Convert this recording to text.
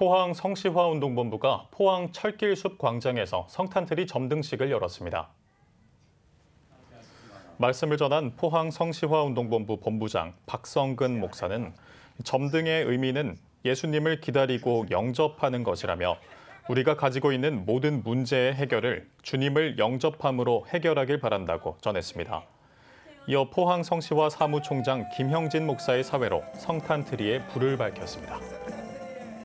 포항 성시화운동본부가 포항 철길숲 광장에서 성탄트리 점등식을 열었습니다. 말씀을 전한 포항 성시화운동본부 본부장 박성근 목사는 점등의 의미는 예수님을 기다리고 영접하는 것이라며 우리가 가지고 있는 모든 문제의 해결을 주님을 영접함으로 해결하길 바란다고 전했습니다. 이어 포항 성시화 사무총장 김형진 목사의 사회로 성탄트리에 불을 밝혔습니다.